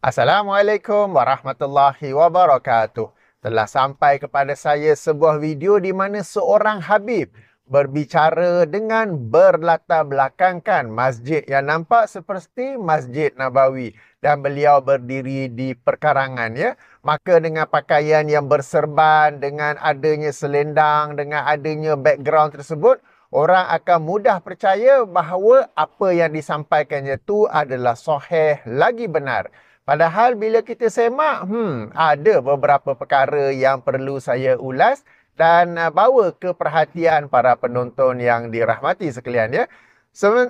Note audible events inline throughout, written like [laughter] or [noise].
Assalamualaikum warahmatullahi wabarakatuh. Telah sampai kepada saya sebuah video di mana seorang Habib berbicara dengan berlatar belakangkan masjid yang nampak seperti Masjid Nabawi dan beliau berdiri di perkarangan ya. Maka dengan pakaian yang berserban, dengan adanya selendang, dengan adanya background tersebut, orang akan mudah percaya bahawa apa yang disampaikannya itu adalah soheh lagi benar. Padahal bila kita semak, hmm, ada beberapa perkara yang perlu saya ulas dan uh, bawa ke perhatian para penonton yang dirahmati sekalian ya.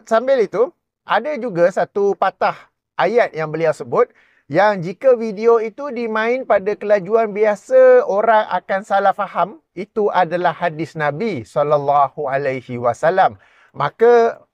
Sambil itu, ada juga satu patah ayat yang beliau sebut yang jika video itu dimain pada kelajuan biasa orang akan salah faham itu adalah hadis Nabi saw. maka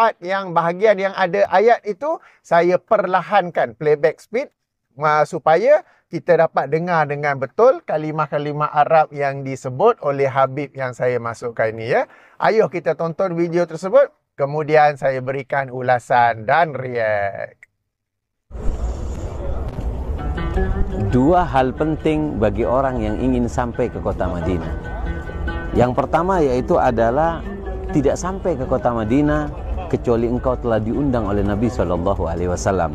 part yang bahagian yang ada ayat itu saya perlahankan playback speed uh, supaya kita dapat dengar dengan betul kalimah-kalimah Arab yang disebut oleh Habib yang saya masukkan ini ya. Ayuh kita tonton video tersebut kemudian saya berikan ulasan dan react. Dua hal penting bagi orang yang ingin sampai ke kota Madinah. Yang pertama yaitu adalah tidak sampai ke kota Madinah kecuali engkau telah diundang oleh Nabi Shallallahu Alaihi Wasallam.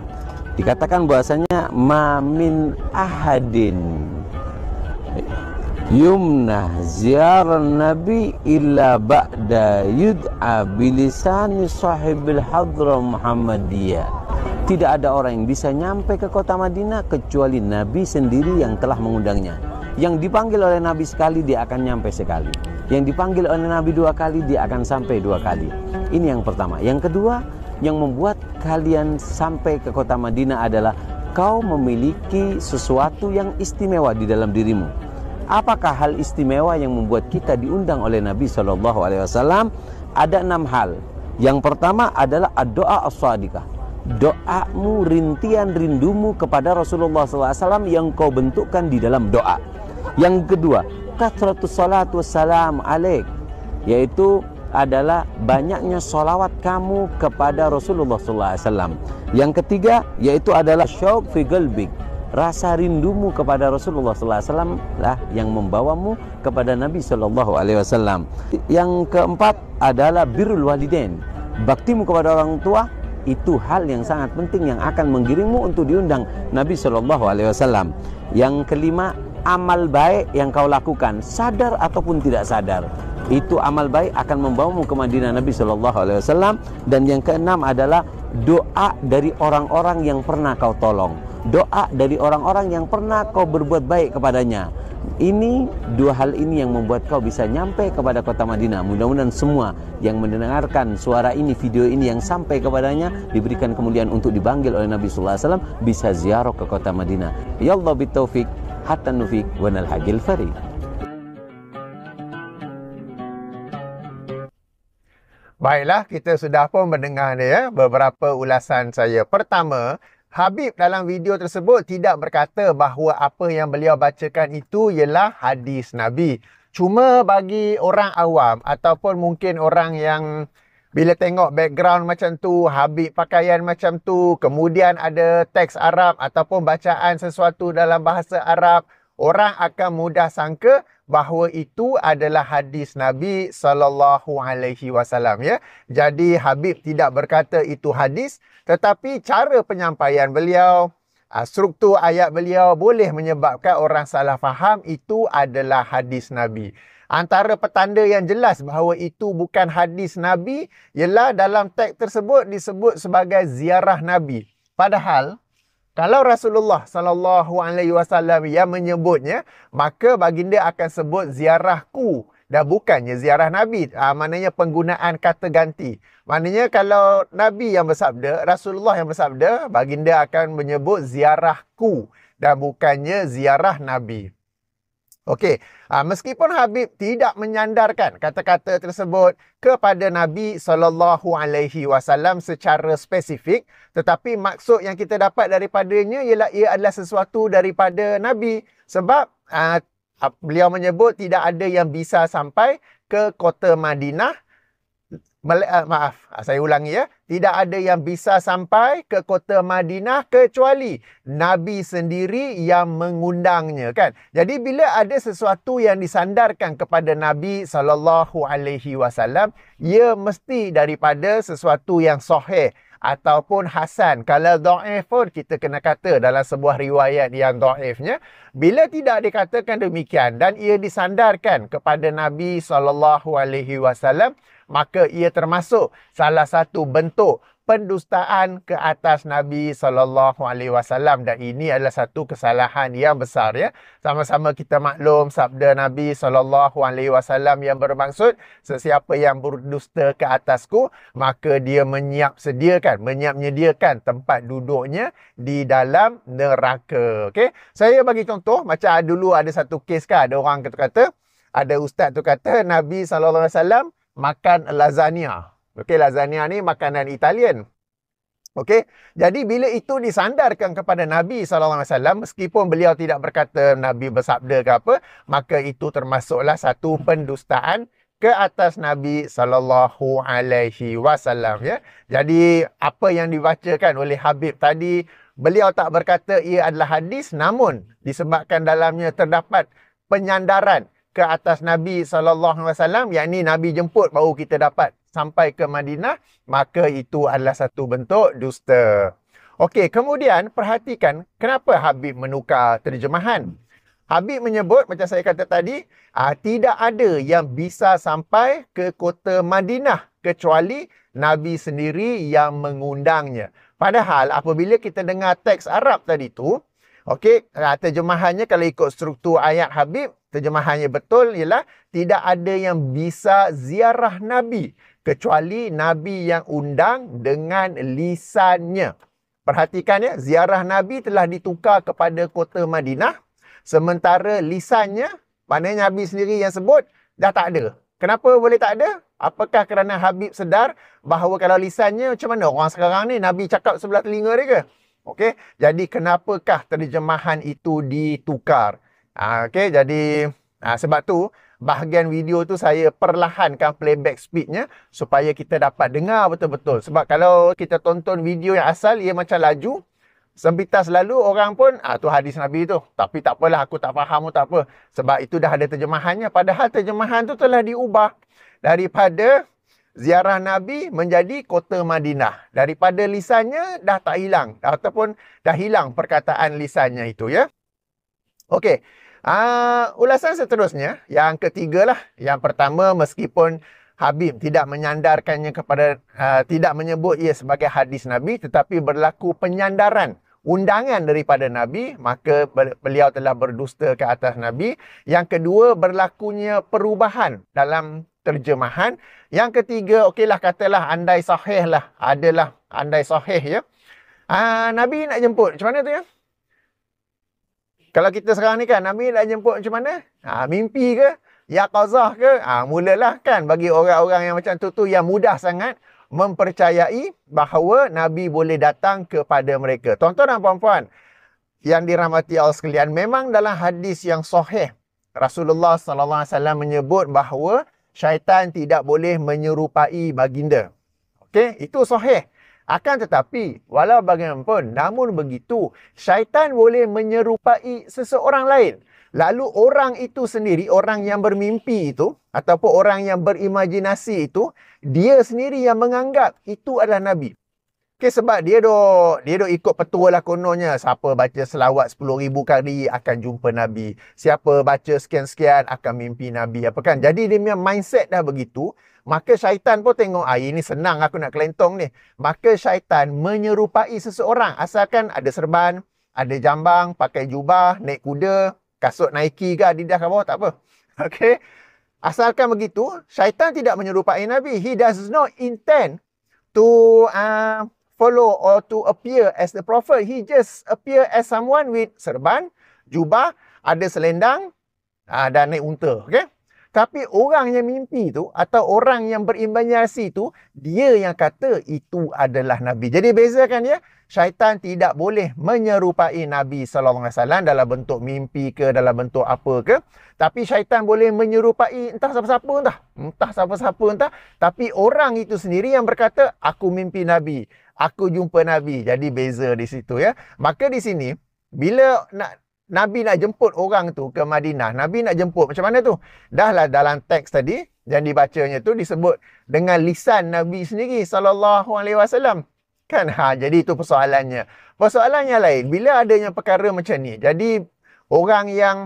Dikatakan bahwasanya mamin ahadin yumnah ziarah Nabi illa ba'da yud'a bilisani sahibil hadra Muhammadiyah. Tidak ada orang yang bisa nyampe ke kota Madinah kecuali Nabi sendiri yang telah mengundangnya. Yang dipanggil oleh Nabi sekali dia akan nyampe sekali. Yang dipanggil oleh Nabi dua kali, dia akan sampai dua kali. Ini yang pertama. Yang kedua, yang membuat kalian sampai ke kota Madinah adalah kau memiliki sesuatu yang istimewa di dalam dirimu. Apakah hal istimewa yang membuat kita diundang oleh Nabi Shallallahu Alaihi Wasallam? Ada enam hal. Yang pertama adalah doa aswadika. Doamu, rintian rindumu kepada Rasulullah SAW yang kau bentukkan di dalam doa. Yang kedua, kathratus salatu wassalam alaik yaitu adalah banyaknya solawat kamu kepada Rasulullah SAW. Yang ketiga yaitu adalah syauq fi qalbik. Rasa rindumu kepada Rasulullah SAW lah yang membawamu kepada Nabi Alaihi Wasallam. Yang keempat adalah birrul walidain. Baktimu kepada orang tua itu hal yang sangat penting yang akan menggiringmu untuk diundang Nabi Shallallahu Alaihi Wasallam. Yang kelima amal baik yang kau lakukan sadar ataupun tidak sadar itu amal baik akan membawamu ke Madinah Nabi Shallallahu Alaihi Wasallam dan yang keenam adalah doa dari orang-orang yang pernah kau tolong doa dari orang-orang yang pernah kau berbuat baik kepadanya ini dua hal ini yang membuat kau bisa nyampe kepada kota Madinah. Mudah-mudahan semua yang mendengarkan suara ini, video ini yang sampai kepadanya diberikan kemuliaan untuk dipanggil oleh Nabi Shallallahu alaihi wasallam bisa ziarah ke kota Madinah. Ya Allah bitaufik حتى انه في ونلحق الفريق Baiklah, kita sudah pun mendengar dia ya, eh, beberapa ulasan saya. Pertama, Habib dalam video tersebut tidak berkata bahawa apa yang beliau bacakan itu ialah hadis Nabi. Cuma bagi orang awam ataupun mungkin orang yang bila tengok background macam tu, habit pakaian macam tu, kemudian ada teks Arab ataupun bacaan sesuatu dalam bahasa Arab, orang akan mudah sangka bahawa itu adalah hadis Nabi sallallahu alaihi wasallam ya. Jadi Habib tidak berkata itu hadis, tetapi cara penyampaian beliau, Ah, struktur ayat beliau boleh menyebabkan orang salah faham itu adalah hadis Nabi. Antara petanda yang jelas bahawa itu bukan hadis Nabi ialah dalam teks tersebut disebut sebagai ziarah Nabi. Padahal kalau Rasulullah sallallahu alaihi wasallam yang menyebutnya, maka baginda akan sebut ziarahku dah bukannya ziarah Nabi. Ha, maknanya penggunaan kata ganti. Maknanya kalau Nabi yang bersabda, Rasulullah yang bersabda, baginda akan menyebut ziarahku Dah bukannya ziarah Nabi. Okey, ha, meskipun Habib tidak menyandarkan kata-kata tersebut kepada Nabi sallallahu alaihi wasallam secara spesifik, tetapi maksud yang kita dapat daripadanya ialah ia adalah sesuatu daripada Nabi sebab ha, beliau menyebut tidak ada yang bisa sampai ke kota Madinah. Eh, maaf, ah, saya ulangi ya. Tidak ada yang bisa sampai ke kota Madinah kecuali Nabi sendiri yang mengundangnya kan. Jadi bila ada sesuatu yang disandarkan kepada Nabi saw, ia mesti daripada sesuatu yang sahih ataupun hasan kalau dhaif pun kita kena kata dalam sebuah riwayat yang dhaifnya bila tidak dikatakan demikian dan ia disandarkan kepada nabi saw alaihi maka ia termasuk salah satu bentuk pendustaan ke atas Nabi sallallahu alaihi wasallam dan ini adalah satu kesalahan yang besar ya. Sama-sama kita maklum sabda Nabi sallallahu alaihi wasallam yang bermaksud sesiapa yang berdusta ke atasku maka dia menyiap sediakan menyiap menyediakan tempat duduknya di dalam neraka. Okey. Saya bagi contoh macam dulu ada satu kes kan ada orang kata-kata ada ustaz tu kata Nabi sallallahu alaihi wasallam makan lasagna. Okey, lasagna ni makanan Italian. Okey, jadi bila itu disandarkan kepada Nabi SAW, meskipun beliau tidak berkata Nabi bersabda ke apa, maka itu termasuklah satu pendustaan ke atas Nabi sallallahu alaihi wasallam ya. Jadi apa yang dibacakan oleh Habib tadi, beliau tak berkata ia adalah hadis namun disebabkan dalamnya terdapat penyandaran ke atas Nabi SAW, yang ni Nabi jemput baru kita dapat sampai ke Madinah, maka itu adalah satu bentuk dusta. Okey, kemudian perhatikan kenapa Habib menukar terjemahan. Habib menyebut, macam saya kata tadi, ah, tidak ada yang bisa sampai ke kota Madinah kecuali Nabi sendiri yang mengundangnya. Padahal apabila kita dengar teks Arab tadi tu, okey, ah, terjemahannya kalau ikut struktur ayat Habib, Terjemahannya betul ialah tidak ada yang bisa ziarah Nabi kecuali Nabi yang undang dengan lisannya. Perhatikan ya, ziarah Nabi telah ditukar kepada kota Madinah sementara lisannya, maknanya Nabi sendiri yang sebut, dah tak ada. Kenapa boleh tak ada? Apakah kerana Habib sedar bahawa kalau lisannya macam mana orang sekarang ni Nabi cakap sebelah telinga dia ke? Okey, jadi kenapakah terjemahan itu ditukar? Ah, okay, jadi ah, sebab tu bahagian video tu saya perlahankan playback speednya supaya kita dapat dengar betul-betul. Sebab kalau kita tonton video yang asal, ia macam laju. Sempitas lalu orang pun, ah, tu hadis Nabi tu. Tapi tak apalah, aku tak faham pun tak apa. Sebab itu dah ada terjemahannya. Padahal terjemahan tu telah diubah daripada ziarah Nabi menjadi kota Madinah. Daripada lisannya dah tak hilang. Ataupun dah hilang perkataan lisannya itu ya. Okey. Uh, ulasan seterusnya, yang ketiga lah. Yang pertama, meskipun Habib tidak menyandarkannya kepada, uh, tidak menyebut ia sebagai hadis Nabi, tetapi berlaku penyandaran undangan daripada Nabi, maka beliau telah berdusta ke atas Nabi. Yang kedua, berlakunya perubahan dalam terjemahan. Yang ketiga, okeylah katalah andai sahih lah, adalah andai sahih ya. Uh, Nabi nak jemput, macam mana tu ya? Kalau kita sekarang ni kan, Nabi nak jemput macam mana? Ha, mimpi ke? Ya qazah ke? Ha, mulalah kan bagi orang-orang yang macam tu tu yang mudah sangat mempercayai bahawa Nabi boleh datang kepada mereka. Tuan-tuan dan puan-puan yang dirahmati Allah sekalian, memang dalam hadis yang sahih Rasulullah sallallahu alaihi wasallam menyebut bahawa syaitan tidak boleh menyerupai baginda. Okey, itu sahih. Akan tetapi, walau bagaimanapun, namun begitu, syaitan boleh menyerupai seseorang lain. Lalu orang itu sendiri, orang yang bermimpi itu, ataupun orang yang berimajinasi itu, dia sendiri yang menganggap itu adalah Nabi. Okay, sebab dia dok dia dok ikut petua lah kononnya. Siapa baca selawat 10,000 kali akan jumpa Nabi. Siapa baca sekian-sekian akan mimpi Nabi. Apa kan? Jadi dia punya mindset dah begitu. Maka syaitan pun tengok, ah, ini senang aku nak kelentong ni. Maka syaitan menyerupai seseorang. Asalkan ada serban, ada jambang, pakai jubah, naik kuda, kasut Nike ke Adidas ke bawah, tak apa. [laughs] Okay. Asalkan begitu, syaitan tidak menyerupai Nabi. He does not intend to uh, follow or to appear as the prophet. He just appear as someone with serban, jubah, ada selendang uh, dan naik unta. Okay. Tapi orang yang mimpi tu atau orang yang berimbanyasi tu, dia yang kata itu adalah Nabi. Jadi bezakan ya syaitan tidak boleh menyerupai Nabi SAW dalam bentuk mimpi ke dalam bentuk apa ke. Tapi syaitan boleh menyerupai entah siapa-siapa entah. Entah siapa-siapa entah. Tapi orang itu sendiri yang berkata, aku mimpi Nabi. Aku jumpa Nabi. Jadi beza di situ ya. Maka di sini, bila nak Nabi nak jemput orang tu ke Madinah. Nabi nak jemput macam mana tu? Dahlah dalam teks tadi yang dibacanya tu disebut dengan lisan Nabi sendiri sallallahu alaihi wasallam. Kan ha jadi itu persoalannya. Persoalannya lain bila adanya perkara macam ni. Jadi orang yang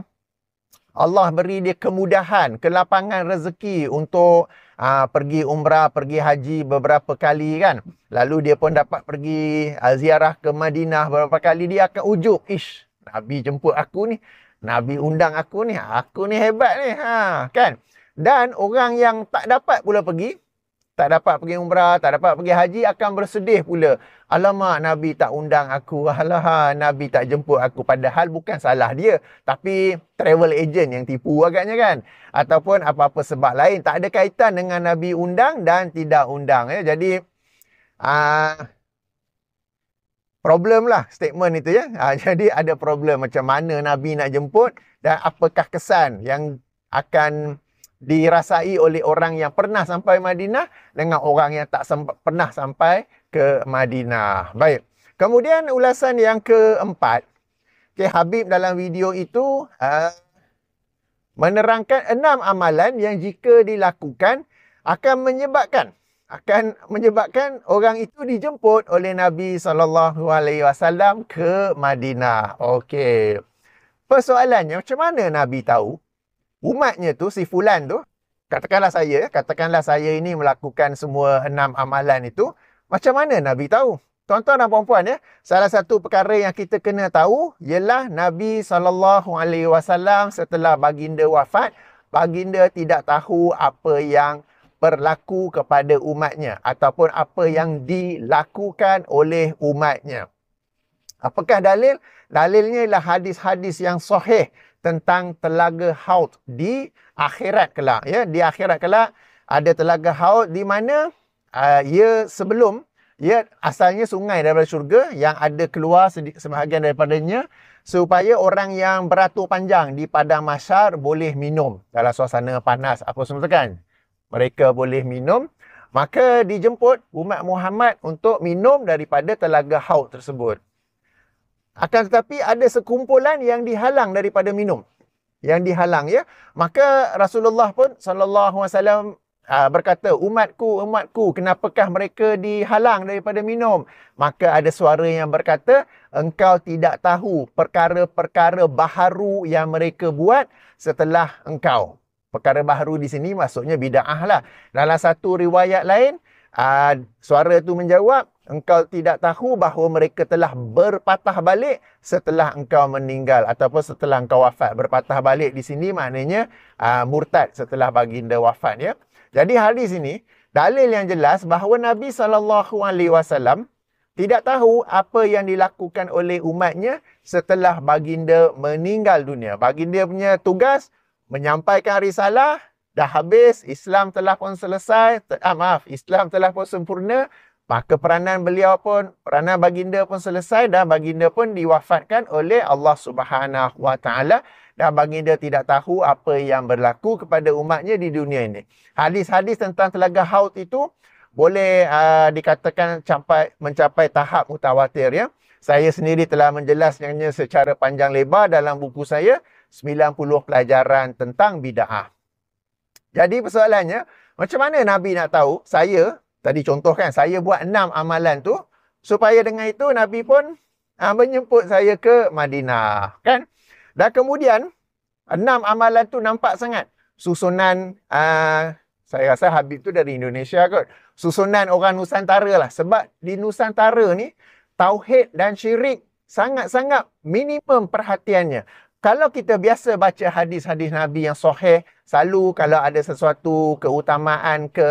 Allah beri dia kemudahan, kelapangan rezeki untuk aa, ha, pergi umrah, pergi haji beberapa kali kan. Lalu dia pun dapat pergi aa, ha, ziarah ke Madinah beberapa kali. Dia akan Ujuk Ish, Nabi jemput aku ni. Nabi undang aku ni. Aku ni hebat ni. Ha, kan? Dan orang yang tak dapat pula pergi. Tak dapat pergi umrah. Tak dapat pergi haji. Akan bersedih pula. Alamak Nabi tak undang aku. Alah, Nabi tak jemput aku. Padahal bukan salah dia. Tapi travel agent yang tipu agaknya kan. Ataupun apa-apa sebab lain. Tak ada kaitan dengan Nabi undang dan tidak undang. Ya? Jadi... Uh, problem lah statement itu ya. Ha, [laughs] jadi ada problem macam mana Nabi nak jemput dan apakah kesan yang akan dirasai oleh orang yang pernah sampai Madinah dengan orang yang tak semp- pernah sampai ke Madinah. Baik. Kemudian ulasan yang keempat. Okay, Habib dalam video itu uh, menerangkan enam amalan yang jika dilakukan akan menyebabkan akan menyebabkan orang itu dijemput oleh Nabi saw ke Madinah. Okey. Persoalannya macam mana Nabi tahu umatnya tu si fulan tu katakanlah saya ya, katakanlah saya ini melakukan semua enam amalan itu macam mana Nabi tahu? Tuan-tuan dan puan-puan ya, salah satu perkara yang kita kena tahu ialah Nabi saw setelah baginda wafat, baginda tidak tahu apa yang berlaku kepada umatnya ataupun apa yang dilakukan oleh umatnya. Apakah dalil? Dalilnya ialah hadis-hadis yang sahih tentang telaga haud di akhirat kelak. Ya, di akhirat kelak ada telaga haud di mana uh, ia sebelum ia asalnya sungai daripada syurga yang ada keluar sebahagian daripadanya supaya orang yang beratur panjang di padang masyar boleh minum dalam suasana panas apa semua kan mereka boleh minum maka dijemput umat Muhammad untuk minum daripada telaga haud tersebut akan tetapi ada sekumpulan yang dihalang daripada minum yang dihalang ya maka Rasulullah pun sallallahu alaihi wasallam ah, berkata umatku umatku kenapakah mereka dihalang daripada minum maka ada suara yang berkata engkau tidak tahu perkara-perkara baharu yang mereka buat setelah engkau perkara baru di sini maksudnya bida'ah lah. Dalam satu riwayat lain, uh, suara tu menjawab, engkau tidak tahu bahawa mereka telah berpatah balik setelah engkau meninggal ataupun setelah engkau wafat. Berpatah balik di sini maknanya uh, murtad setelah baginda wafat ya. Jadi hadis ini, dalil yang jelas bahawa Nabi SAW tidak tahu apa yang dilakukan oleh umatnya setelah baginda meninggal dunia. Baginda punya tugas, menyampaikan risalah dah habis Islam telah pun selesai ter, ah, maaf Islam telah pun sempurna maka peranan beliau pun peranan baginda pun selesai dan baginda pun diwafatkan oleh Allah Subhanahu Wa Taala dan baginda tidak tahu apa yang berlaku kepada umatnya di dunia ini hadis-hadis tentang telaga haud itu boleh uh, dikatakan capai, mencapai tahap mutawatir ya saya sendiri telah menjelaskannya secara panjang lebar dalam buku saya 90 pelajaran tentang bida'ah. Jadi persoalannya, macam mana Nabi nak tahu saya, tadi contoh kan, saya buat 6 amalan tu, supaya dengan itu Nabi pun ha, menyemput saya ke Madinah. kan? Dan kemudian, 6 amalan tu nampak sangat. Susunan, aa, ah, saya rasa Habib tu dari Indonesia kot. Susunan orang Nusantara lah. Sebab di Nusantara ni, Tauhid dan syirik sangat-sangat minimum perhatiannya kalau kita biasa baca hadis-hadis Nabi yang sahih, selalu kalau ada sesuatu keutamaan ke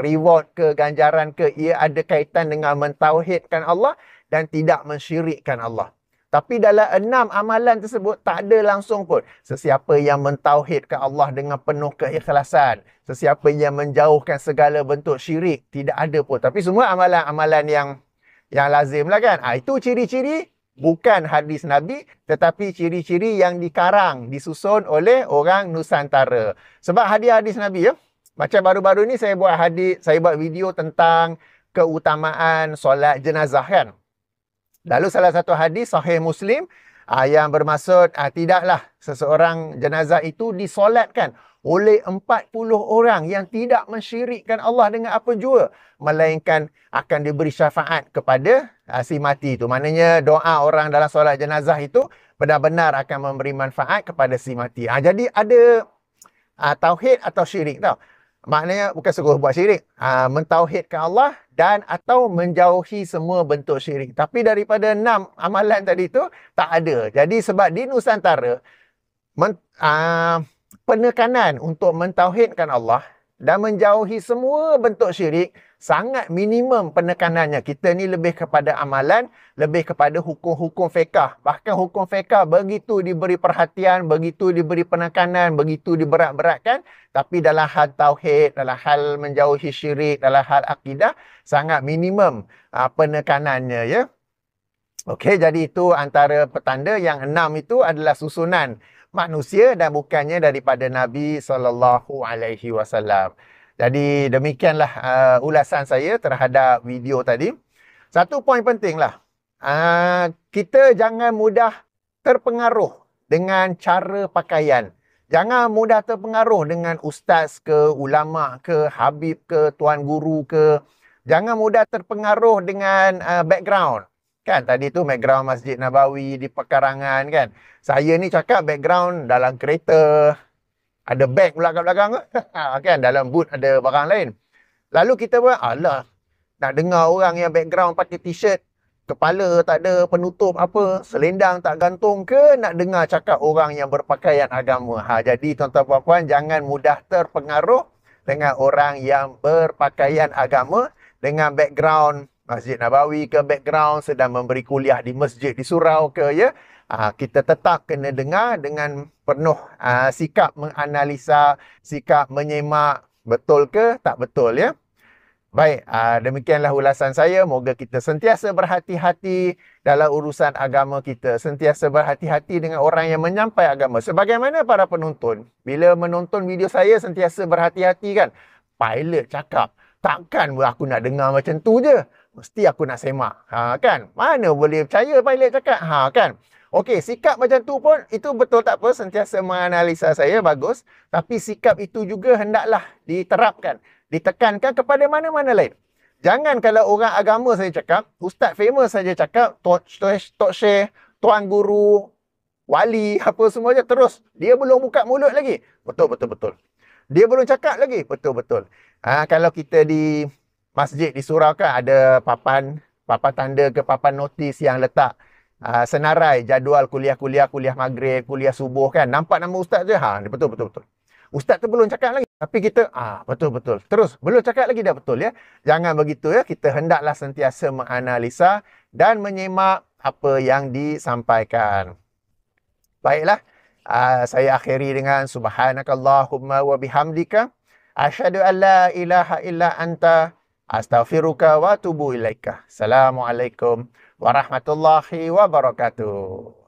reward ke ganjaran ke ia ada kaitan dengan mentauhidkan Allah dan tidak mensyirikkan Allah. Tapi dalam enam amalan tersebut tak ada langsung pun. Sesiapa yang mentauhidkan Allah dengan penuh keikhlasan. Sesiapa yang menjauhkan segala bentuk syirik. Tidak ada pun. Tapi semua amalan-amalan yang yang lazim lah kan. Ha, itu ciri-ciri bukan hadis Nabi tetapi ciri-ciri yang dikarang, disusun oleh orang Nusantara. Sebab hadis-hadis Nabi ya. Macam baru-baru ni saya buat hadis, saya buat video tentang keutamaan solat jenazah kan. Lalu salah satu hadis sahih Muslim ah, yang bermaksud ah, tidaklah seseorang jenazah itu disolatkan oleh 40 orang yang tidak mensyirikkan Allah dengan apa jua melainkan akan diberi syafaat kepada uh, si mati itu. Maknanya doa orang dalam solat jenazah itu benar-benar akan memberi manfaat kepada si mati. Ha, jadi ada uh, tauhid atau syirik tau. Maknanya bukan suruh buat syirik, ha, mentauhidkan Allah dan atau menjauhi semua bentuk syirik. Tapi daripada enam amalan tadi itu tak ada. Jadi sebab di Nusantara men, uh, penekanan untuk mentauhidkan Allah dan menjauhi semua bentuk syirik sangat minimum penekanannya. Kita ni lebih kepada amalan, lebih kepada hukum-hukum fiqah. Bahkan hukum fiqah begitu diberi perhatian, begitu diberi penekanan, begitu diberat-beratkan. Tapi dalam hal tauhid, dalam hal menjauhi syirik, dalam hal akidah, sangat minimum uh, penekanannya. ya. Okey, jadi itu antara petanda yang enam itu adalah susunan manusia dan bukannya daripada Nabi sallallahu alaihi wasallam. Jadi demikianlah uh, ulasan saya terhadap video tadi. Satu poin pentinglah. Uh, kita jangan mudah terpengaruh dengan cara pakaian. Jangan mudah terpengaruh dengan ustaz ke, ulama ke, habib ke, tuan guru ke. Jangan mudah terpengaruh dengan uh, background. Kan tadi tu background Masjid Nabawi di pekarangan kan. Saya ni cakap background dalam kereta. Ada beg pula kat belakang [laughs] ha, kan. Dalam boot ada barang lain. Lalu kita pun, alah. Nak dengar orang yang background pakai t-shirt. Kepala tak ada penutup apa. Selendang tak gantung ke nak dengar cakap orang yang berpakaian agama. Ha, jadi tuan-tuan puan-puan jangan mudah terpengaruh dengan orang yang berpakaian agama. Dengan background Masjid Nabawi ke background sedang memberi kuliah di masjid di surau ke ya ah, kita tetap kena dengar dengan penuh ah, sikap menganalisa sikap menyemak betul ke tak betul ya baik ah, demikianlah ulasan saya moga kita sentiasa berhati-hati dalam urusan agama kita sentiasa berhati-hati dengan orang yang menyampai agama sebagaimana para penonton bila menonton video saya sentiasa berhati-hati kan pilot cakap Takkan aku nak dengar macam tu je mesti aku nak semak. Ha kan? Mana boleh percaya pilot cakap? Ha kan? Okey, sikap macam tu pun itu betul tak apa, sentiasa menganalisa saya bagus, tapi sikap itu juga hendaklah diterapkan, ditekankan kepada mana-mana lain. Jangan kalau orang agama saya cakap, ustaz famous saja cakap, tok syekh, tuan guru, wali, apa semua je terus. Dia belum buka mulut lagi. Betul, betul, betul. Dia belum cakap lagi. Betul, betul. Ha, kalau kita di masjid di surau kan ada papan papan tanda ke papan notis yang letak uh, senarai jadual kuliah-kuliah kuliah maghrib kuliah subuh kan nampak nama ustaz je ha betul betul betul ustaz tu belum cakap lagi tapi kita ah betul betul terus belum cakap lagi dah betul ya jangan begitu ya kita hendaklah sentiasa menganalisa dan menyimak apa yang disampaikan baiklah uh, saya akhiri dengan subhanakallahumma wa bihamdika asyhadu alla ilaha illa anta Astaghfiruka wa atubu ilaika. Assalamualaikum warahmatullahi wabarakatuh.